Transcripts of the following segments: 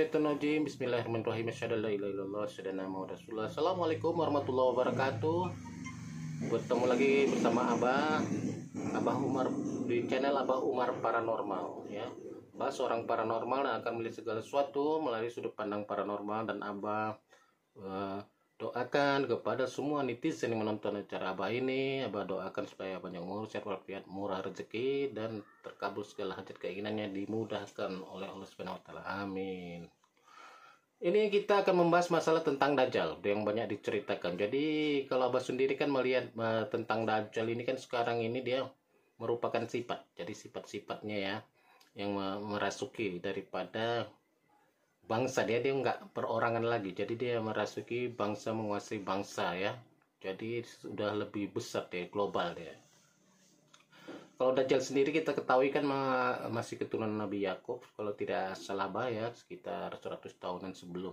Bismillahirrahmanirrahim. Bismillahirrahmanirrahim. Assalamualaikum Assalamualaikum warahmatullahi wabarakatuh. Bertemu lagi bersama Abah Abah Umar di channel Abah Umar Paranormal ya. Abah seorang paranormal yang akan melihat segala sesuatu melalui sudut pandang paranormal dan Abah uh, doakan kepada semua netizen yang menonton acara Abah ini, Abah doakan supaya banyak umur, sehat walafiat, murah rezeki dan terkabul segala hajat keinginannya dimudahkan oleh Allah Subhanahu wa Amin. Ini kita akan membahas masalah tentang Dajjal yang banyak diceritakan. Jadi kalau Abah sendiri kan melihat uh, tentang Dajjal ini kan sekarang ini dia merupakan sifat. Jadi sifat-sifatnya ya yang merasuki daripada bangsa dia dia nggak perorangan lagi. Jadi dia merasuki bangsa menguasai bangsa ya. Jadi sudah lebih besar dia global dia kalau Dajjal sendiri kita ketahui kan masih keturunan Nabi Yakub kalau tidak salah bayar sekitar 100 tahunan sebelum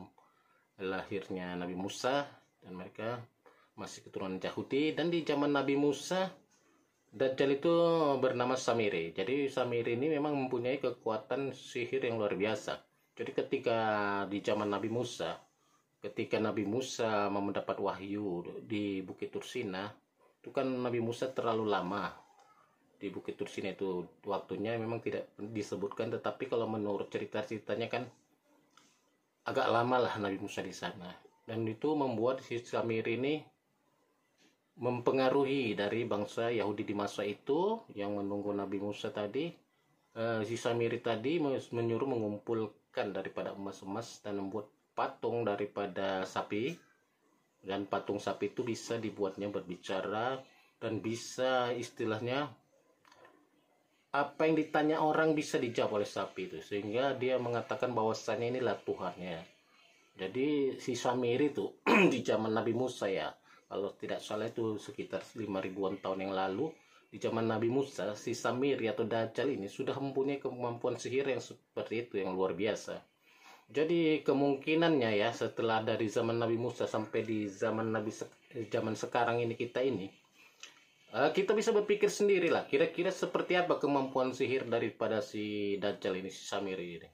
lahirnya Nabi Musa dan mereka masih keturunan Yahudi dan di zaman Nabi Musa Dajjal itu bernama Samiri jadi Samiri ini memang mempunyai kekuatan sihir yang luar biasa jadi ketika di zaman Nabi Musa ketika Nabi Musa mendapat wahyu di Bukit Tursina itu kan Nabi Musa terlalu lama di Bukit Tursin itu waktunya memang tidak disebutkan tetapi kalau menurut cerita-ceritanya kan agak lama lah Nabi Musa di sana dan itu membuat si Samir ini mempengaruhi dari bangsa Yahudi di masa itu yang menunggu Nabi Musa tadi eh, si Samiri tadi menyuruh mengumpulkan daripada emas-emas dan membuat patung daripada sapi dan patung sapi itu bisa dibuatnya berbicara dan bisa istilahnya apa yang ditanya orang bisa dijawab oleh sapi itu sehingga dia mengatakan bahwasannya inilah Tuhannya jadi si Samiri itu di zaman Nabi Musa ya kalau tidak salah itu sekitar lima ribuan tahun yang lalu di zaman Nabi Musa si Samiri atau Dajjal ini sudah mempunyai kemampuan sihir yang seperti itu yang luar biasa jadi kemungkinannya ya setelah dari zaman Nabi Musa sampai di zaman Nabi zaman sekarang ini kita ini Eh, kita bisa berpikir sendiri lah kira-kira seperti apa kemampuan sihir daripada si Dajjal ini si Samir ini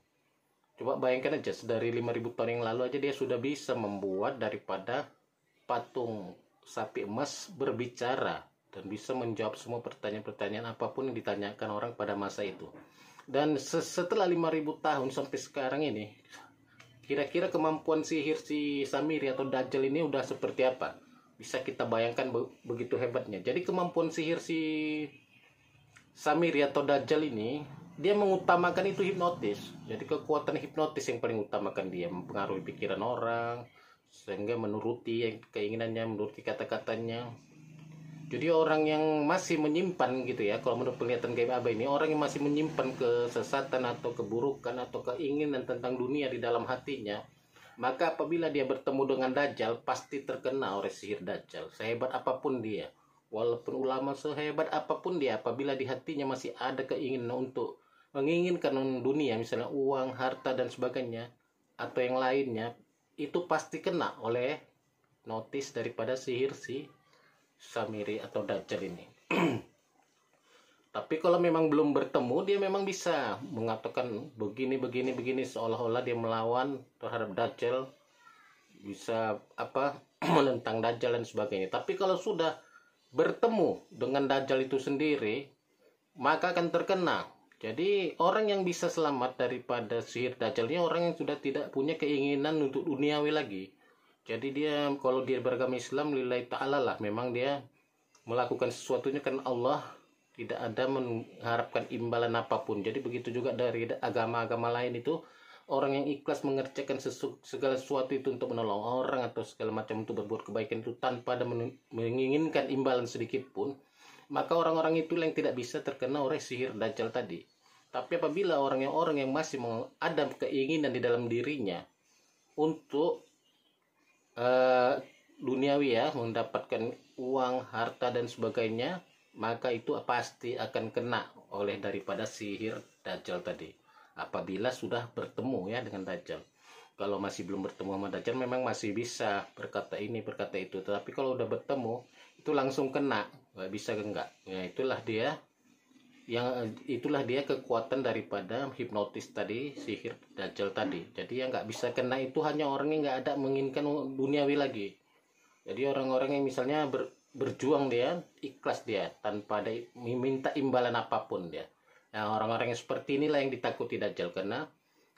coba bayangkan aja dari 5000 tahun yang lalu aja dia sudah bisa membuat daripada patung sapi emas berbicara dan bisa menjawab semua pertanyaan-pertanyaan apapun yang ditanyakan orang pada masa itu dan setelah 5000 tahun sampai sekarang ini kira-kira kemampuan sihir si Samiri atau Dajjal ini udah seperti apa bisa kita bayangkan begitu hebatnya. Jadi kemampuan sihir si Samir atau Dajjal ini dia mengutamakan itu hipnotis. Jadi kekuatan hipnotis yang paling utamakan dia mempengaruhi pikiran orang sehingga menuruti keinginannya, menuruti kata-katanya. Jadi orang yang masih menyimpan gitu ya, kalau menurut penglihatan game apa ini, orang yang masih menyimpan kesesatan atau keburukan atau keinginan tentang dunia di dalam hatinya, maka apabila dia bertemu dengan Dajjal, pasti terkena oleh sihir Dajjal. Sehebat apapun dia, walaupun ulama sehebat apapun dia, apabila di hatinya masih ada keinginan untuk menginginkan dunia, misalnya uang, harta, dan sebagainya, atau yang lainnya, itu pasti kena oleh notis daripada sihir si Samiri atau Dajjal ini. Tapi kalau memang belum bertemu, dia memang bisa mengatakan begini, begini, begini, seolah-olah dia melawan terhadap Dajjal, bisa apa menentang Dajjal dan sebagainya. Tapi kalau sudah bertemu dengan Dajjal itu sendiri, maka akan terkena. Jadi orang yang bisa selamat daripada sihir Dajjalnya orang yang sudah tidak punya keinginan untuk duniawi lagi. Jadi dia kalau dia beragama Islam, lillahi ta'ala lah, memang dia melakukan sesuatunya karena Allah tidak ada mengharapkan imbalan apapun jadi begitu juga dari agama-agama lain itu orang yang ikhlas mengerjakan segala sesuatu itu untuk menolong orang atau segala macam untuk berbuat kebaikan itu tanpa ada menginginkan imbalan sedikit pun maka orang-orang itu yang tidak bisa terkena oleh sihir dajjal tadi tapi apabila orang yang orang yang masih ada keinginan di dalam dirinya untuk uh, duniawi ya mendapatkan uang harta dan sebagainya maka itu pasti akan kena oleh daripada sihir dajjal tadi apabila sudah bertemu ya dengan dajjal kalau masih belum bertemu sama dajjal memang masih bisa berkata ini berkata itu tetapi kalau udah bertemu itu langsung kena nggak bisa enggak ya itulah dia yang itulah dia kekuatan daripada hipnotis tadi sihir dajjal tadi jadi yang nggak bisa kena itu hanya orang yang nggak ada menginginkan duniawi lagi jadi orang-orang yang misalnya ber, berjuang dia ikhlas dia tanpa ada minta imbalan apapun dia nah orang-orang yang seperti inilah yang ditakuti dajjal karena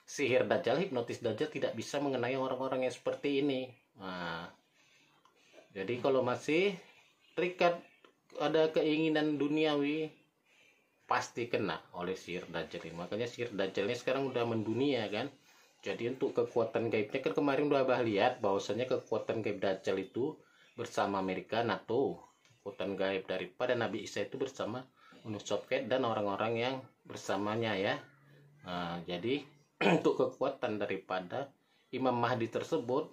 sihir dajjal hipnotis dajjal tidak bisa mengenai orang-orang yang seperti ini nah, jadi kalau masih terikat ada keinginan duniawi pasti kena oleh sihir dajjal ini makanya sihir dajjalnya sekarang udah mendunia kan jadi untuk kekuatan gaibnya kan kemarin udah abah lihat bahwasanya kekuatan gaib dajjal itu bersama Amerika NATO hutan gaib daripada Nabi Isa itu bersama Uni Soviet dan orang-orang yang bersamanya ya nah, jadi untuk kekuatan daripada Imam Mahdi tersebut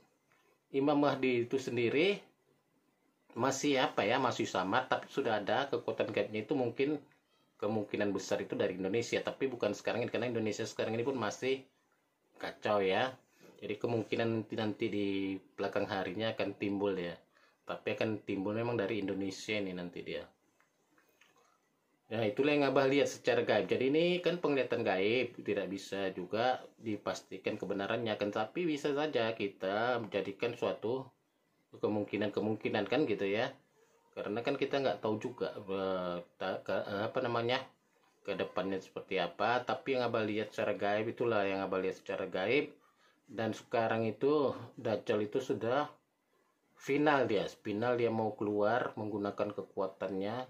Imam Mahdi itu sendiri masih apa ya masih sama tapi sudah ada kekuatan gaibnya itu mungkin kemungkinan besar itu dari Indonesia tapi bukan sekarang ini karena Indonesia sekarang ini pun masih kacau ya jadi kemungkinan nanti, nanti di belakang harinya akan timbul ya tapi akan timbul memang dari Indonesia ini nanti dia Nah, itulah yang Abah lihat secara gaib. Jadi ini kan penglihatan gaib, tidak bisa juga dipastikan kebenarannya kan, tapi bisa saja kita menjadikan suatu kemungkinan-kemungkinan kan gitu ya. Karena kan kita nggak tahu juga apa namanya ke depannya seperti apa, tapi yang Abah lihat secara gaib itulah yang Abah lihat secara gaib dan sekarang itu Dajjal itu sudah final dia final dia mau keluar menggunakan kekuatannya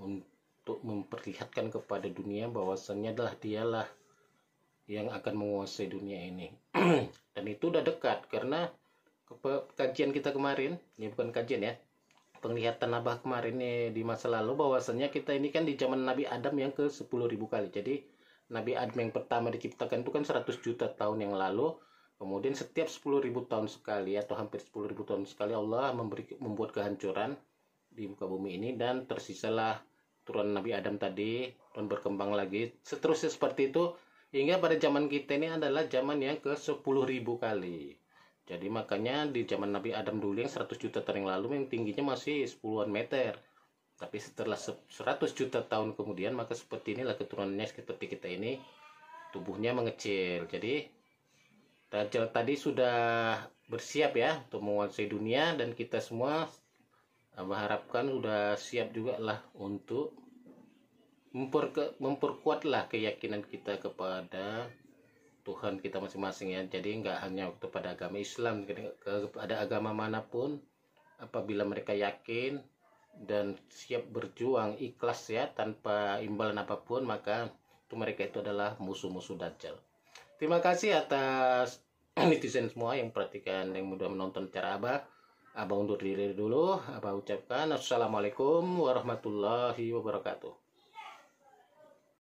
untuk memperlihatkan kepada dunia bahwasannya adalah dialah yang akan menguasai dunia ini dan itu udah dekat karena kajian kita kemarin ini bukan kajian ya penglihatan Abah kemarin ini di masa lalu bahwasannya kita ini kan di zaman Nabi Adam yang ke 10.000 kali jadi Nabi Adam yang pertama diciptakan itu kan 100 juta tahun yang lalu Kemudian setiap 10.000 tahun sekali atau hampir 10.000 tahun sekali Allah memberi membuat kehancuran di muka bumi ini dan tersisalah turun Nabi Adam tadi dan berkembang lagi seterusnya seperti itu hingga pada zaman kita ini adalah zaman yang ke 10.000 kali jadi makanya di zaman Nabi Adam dulu yang 100 juta tahun yang lalu yang tingginya masih 10 meter tapi setelah 100 juta tahun kemudian maka seperti inilah keturunannya seperti kita ini tubuhnya mengecil jadi Dajjal nah, tadi sudah bersiap ya untuk menguasai dunia dan kita semua eh, mengharapkan sudah siap juga lah untuk memperke, memperkuatlah keyakinan kita kepada Tuhan kita masing-masing ya. Jadi nggak hanya kepada agama Islam, kepada agama manapun apabila mereka yakin dan siap berjuang ikhlas ya tanpa imbalan apapun maka itu mereka itu adalah musuh-musuh dajjal. Terima kasih atas netizen semua yang perhatikan yang mudah menonton cara Abah. Abah untuk diri dulu. Abah ucapkan Assalamualaikum warahmatullahi wabarakatuh.